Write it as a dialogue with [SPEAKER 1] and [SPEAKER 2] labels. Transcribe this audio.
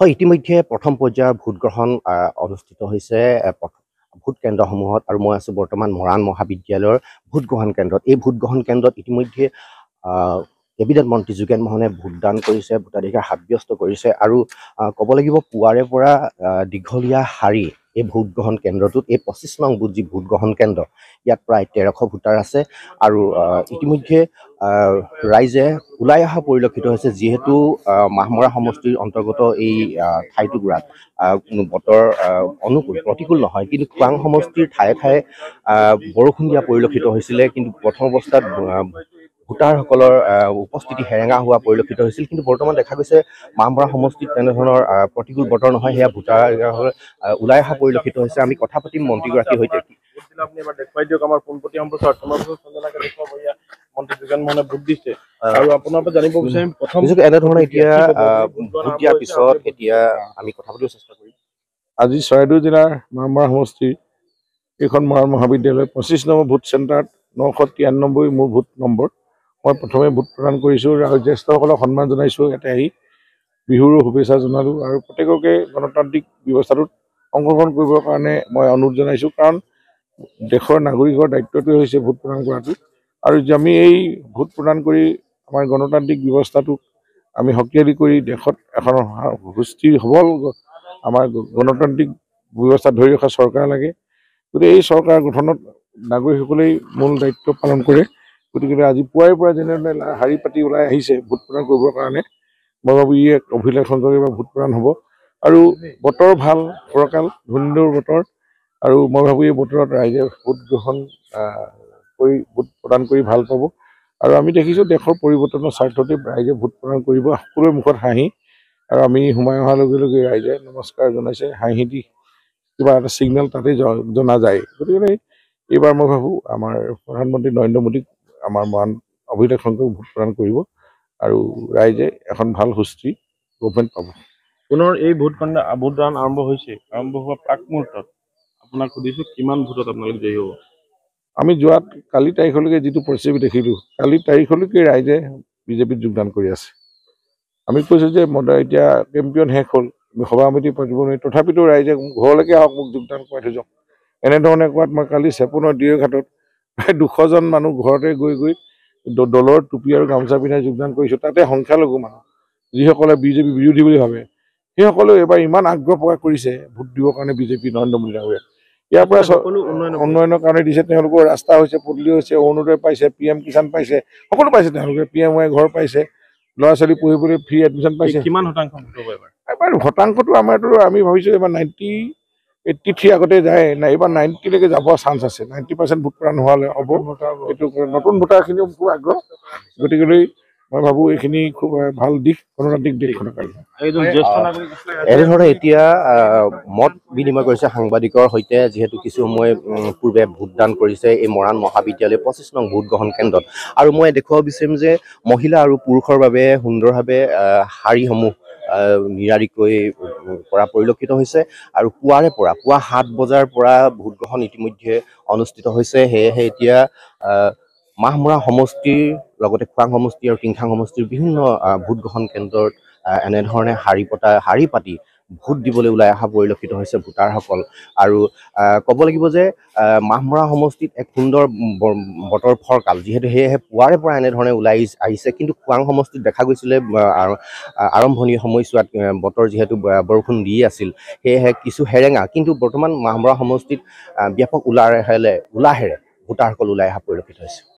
[SPEAKER 1] হয় ইতিমধ্যে প্ৰথম পৰ্যায়ৰ ভোটগ্ৰহণ অনুষ্ঠিত হৈছে ভোট কেন্দ্ৰসমূহত আৰু মই আছোঁ বৰ্তমান মৰাণ মহাবিদ্যালয়ৰ ভোটগ্ৰহণ কেন্দ্ৰত এই ভোটগ্ৰহণ কেন্দ্ৰত ইতিমধ্যে কেবিনেট মন্ত্ৰী যোগেন মোহনে ভোটদান কৰিছে ভোটাধিকাৰ সাব্যস্ত কৰিছে আৰু ক'ব লাগিব পুৱাৰে পৰা দীঘলীয়া শাৰী এই ভোটগ্ৰহণ কেন্দ্ৰটোত এই পঁচিছ নং বুথ যি ভোটগ্ৰহণ কেন্দ্ৰ ইয়াত প্ৰায় তেৰশ ভোটাৰ আছে আৰু ইতিমধ্যে ৰাইজে ওলাই অহা পৰিলক্ষিত হৈছে যিহেতু মাহমৰা সমষ্টিৰ অন্তৰ্গত এই ঠাইটুকুৰাত বতৰ অনুকূল প্ৰতিকূল নহয় কিন্তু খোৱাং সমষ্টিৰ ঠায়ে ঠায়ে বৰষুণ দিয়া পৰিলক্ষিত হৈছিলে কিন্তু প্ৰথম অৱস্থাত ভোটাৰসকলৰ উপস্থিতি হেৰেঙা হোৱা পৰিলক্ষিত হৈছিল কিন্তু বৰ্তমান দেখা গৈছে মাহমৰা সমষ্টিত তেনেধৰণৰ প্ৰতিকূল বতৰ নহয় সেয়া ভোটাৰ ওলাই অহা পৰিলক্ষিত হৈছে আমি কথা পাতিম মন্ত্ৰীগৰাকীৰ সৈতে আপুনি আজি
[SPEAKER 2] চৰাইদেউ জিলাৰ মৰামৰা সমষ্টিৰ এইখন মৰাণ মহাবিদ্যালয় পঁচিছ নম্বৰ ভোট চেণ্টাৰত নশ তিৰান্নব্বৈ মোৰ ভোট নম্বৰ মই প্ৰথমে ভোট প্ৰদান কৰিছো আৰু জ্যেষ্ঠসকলক সন্মান জনাইছো ইয়াতে আহি বিহুৰো শুভেচ্ছা জনালো আৰু প্ৰত্যেককে গণতান্ত্ৰিক ব্যৱস্থাটোত অংশগ্ৰহণ কৰিবৰ কাৰণে মই অনুৰোধ জনাইছো কাৰণ দেশৰ নাগৰিকৰ দায়িত্বটোৱে হৈছে ভোট প্ৰদান কৰাটো আৰু আমি এই ভোট প্ৰদান কৰি আমাৰ গণতান্ত্ৰিক ব্যৱস্থাটোক আমি শক্তিশালী কৰি দেশত এখন সুস্থিৰ সবল আমাৰ গণতান্ত্ৰিক ব্যৱস্থা ধৰি ৰখা চৰকাৰ লাগে গতিকে এই চৰকাৰ গঠনত নাগৰিকসকলেই মূল দায়িত্ব পালন কৰে গতিকে আজি পুৱাৰে পৰা যেনেধৰণে শাৰী পাতি ওলাই আহিছে ভোট প্ৰদান কৰিবৰ কাৰণে মই ভাবোঁ ই এক অভিলেখ সংযোগে বা ভোট প্ৰদান হ'ব আৰু বতৰ ভাল সৰকাল ধুনীয়া বতৰ আৰু মই ভাবোঁ এই বতৰত ৰাইজে ভোট গ্ৰহণ কৰি ভোট প্ৰদান কৰি ভাল পাব আৰু আমি দেখিছোঁ দেশৰ পৰিৱৰ্তনৰ স্বাৰ্থতে ৰাইজে ভোট প্ৰদান কৰিব সকলোৰে মুখত হাঁহি আৰু আমি সোমাই অহাৰ লগে লগে ৰাইজে নমস্কাৰ জনাইছে হাঁহি দি কিবা এটা ছিগনেল তাতে জনা যায় গতিকে এইবাৰ মই ভাবোঁ আমাৰ প্ৰধানমন্ত্ৰী নৰেন্দ্ৰ মোদীক আমাৰ মান অভিলেখ সংখ্যক ভোট প্ৰদান কৰিব আৰু ৰাইজে এখন ভাল সুস্থিৰ গভমেণ্ট পাব পুনৰ এই ভোটকাণ্ড ভোটদান আৰম্ভ হৈছে আৰম্ভ হোৱা প্ৰাক মুহূৰ্তত আপোনাক সুধিছোঁ কিমান ভোটত আপোনালোক জয়ী হ'ব আমি যোৱাত কালি তাৰিখলৈকে যিটো পৰিস্থিতি দেখিলোঁ কালি তাৰিখলৈকে ৰাইজে বিজেপিত যোগদান কৰি আছে আমি কৈছোঁ যে মডাৰ এতিয়া কেম্পিয়ন শেষ হ'ল আমি সভাপতি পাতিব নোৱাৰি তথাপিতো ৰাইজে ঘৰলৈকে আহক মোক যোগদান কৰাই থৈ যাওক এনেধৰণে কোৱাত মই কালি চেপুনৰ ঘাটত প্ৰায় দুশজন মানুহ ঘৰতে গৈ গৈ দলৰ টুপি আৰু গামোচা পিন্ধাই যোগদান কৰিছোঁ তাতে সংখ্যালঘু মানুহ যিসকলে বিজেপি বিৰোধী বুলি ভাবে সেইসকলেও এবাৰ ইমান আগ্ৰহ প্ৰকাশ কৰিছে ভোট দিবৰ কাৰণে বিজেপি নৰেন্দ্ৰ মোদী ডাঙৰীয়া ইয়াৰ পৰা উন্নয়নৰ কাৰণে দিছে তেওঁলোকৰ ৰাস্তা হৈছে পদূলি হৈছে অৰুণোদয় পাইছে পি এম কিষাণ পাইছে সকলো পাইছে তেওঁলোকে পি এম ৱাই ঘৰ পাইছে ল'ৰা ছোৱালী পঢ়িবলৈ ফ্ৰী এডমিশ্যন পাইছে কিমান শতাংশ এবাৰ শতাংশটো আমাৰতো আমি ভাবিছোঁ এইবাৰ নাইণ্টি এইটি থ্ৰী আগতে যায় নাই এইবাৰ নাইণ্টিলৈকে যাব চান্স আছে নাইণ্টি পাৰ্চেণ্ট ভোট প্ৰাণ হোৱালৈ হ'ব এইটো নতুন ভোটাৰখিনিও খুব আগ্ৰহ গতিকেলৈ মই ভাবো এইখিনি খুব ভাল দিশ গণতান্ত্ৰিক দেশখনৰ
[SPEAKER 1] এনেধৰণে এতিয়া মত বিনিময় কৰিছে সাংবাদিকৰ সৈতে যিহেতু কিছু সময় পূৰ্বে ভোটদান কৰিছে এই মৰাণ মহাবিদ্যালয় পঁচিছ নং ভোট গ্ৰহণ কেন্দ্ৰত আৰু মই দেখুৱাব বিচাৰিম যে মহিলা আৰু পুৰুষৰ বাবে সুন্দৰভাৱে শাৰীসমূহ নিৰাৰিকৈ পৰা পৰিলক্ষিত হৈছে আৰু পুৱাৰে পৰা পুৱা সাত বজাৰ পৰা ভোটগ্ৰহণ ইতিমধ্যে অনুষ্ঠিত হৈছে সেয়েহে এতিয়া মাহমৰা সমষ্টিৰ লগতে খোৱাং সমষ্টি আৰু কিংখাং সমষ্টিৰ বিভিন্ন ভোটগ্ৰহণ কেন্দ্ৰত এনেধৰণে শাৰী পতা শাৰী পাতি ভোট দিবলৈ ওলাই অহা পৰিলক্ষিত হৈছে ভোটাৰসকল আৰু ক'ব লাগিব যে মাহমৰা সমষ্টিত এক সুন্দৰ বতৰ ফৰকাল যিহেতু সেয়েহে পুৱাৰে পৰা এনেধৰণে ওলাই আহিছে কিন্তু খোৱাং সমষ্টিত দেখা গৈছিলে আৰম্ভণি সময়ছোৱাত বতৰ যিহেতু বৰষুণ দি আছিল সেয়েহে কিছু হেৰেঙা কিন্তু বৰ্তমান মাহমৰা সমষ্টিত ব্যাপক ওলাৰেহেলে ওলাহেৰে ভোটাৰসকল ওলাই অহা পৰিলক্ষিত হৈছে